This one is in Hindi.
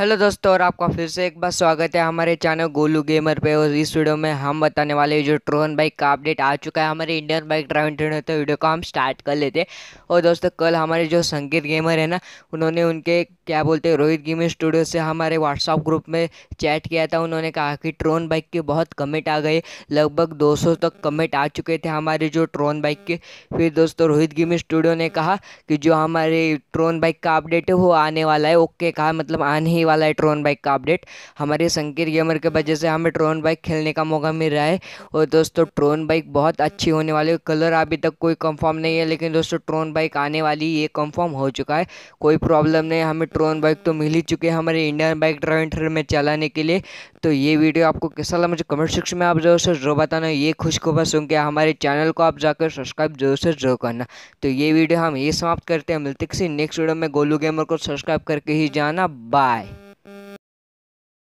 हेलो दोस्तों और आपका फिर से एक बार स्वागत है हमारे चैनल गोलू गेमर पे और इस वीडियो में हम बताने वाले हैं जो ट्रोन बाइक का अपडेट आ चुका है हमारे इंडियन बाइक ड्राइविंग ट्रेन तो वीडियो को हम स्टार्ट कर लेते हैं और दोस्तों कल हमारे जो संगीत गेमर है ना उन्होंने उनके क्या बोलते हैं रोहित गेमिंग स्टूडियो से हमारे व्हाट्सअप ग्रुप में चैट किया था उन्होंने कहा कि ट्रोन बाइक के बहुत कमेंट आ गए लगभग दो तक कमेंट आ चुके थे हमारे जो ट्रोन बाइक के फिर दोस्तों रोहित गेमिंग स्टूडियो ने कहा कि जो हमारे ट्रोन बाइक का अपडेट है वो आने वाला है ओके कहा मतलब आने ही वाला है ट्रोन बाइक का अपडेट हमारे संकीर गेमर के वजह से हमें ट्रोन बाइक खेलने का मौका मिल रहा है और दोस्तों ट्रोन बाइक बहुत अच्छी होने वाली है कलर अभी तक कोई कंफर्म नहीं है लेकिन दोस्तों ट्रोन बाइक आने वाली ये कंफर्म हो चुका है कोई प्रॉब्लम नहीं हमें ट्रोन बाइक तो मिल ही चुकी है हमारे इंडियन बाइक ड्राइव में चलाने के लिए तो ये वीडियो आपको कैसा लगा मुझे कमेंट सेक्शन में आप जरूर से जरूर बताना ये खुशखबर सुन के हमारे चैनल को आप जाकर सब्सक्राइब जरूर से जरूर करना तो ये वीडियो हम ये समाप्त करते हैं मिलते किसी नेक्स्ट वीडियो में गोलू गेमर को सब्सक्राइब करके ही जाना बाय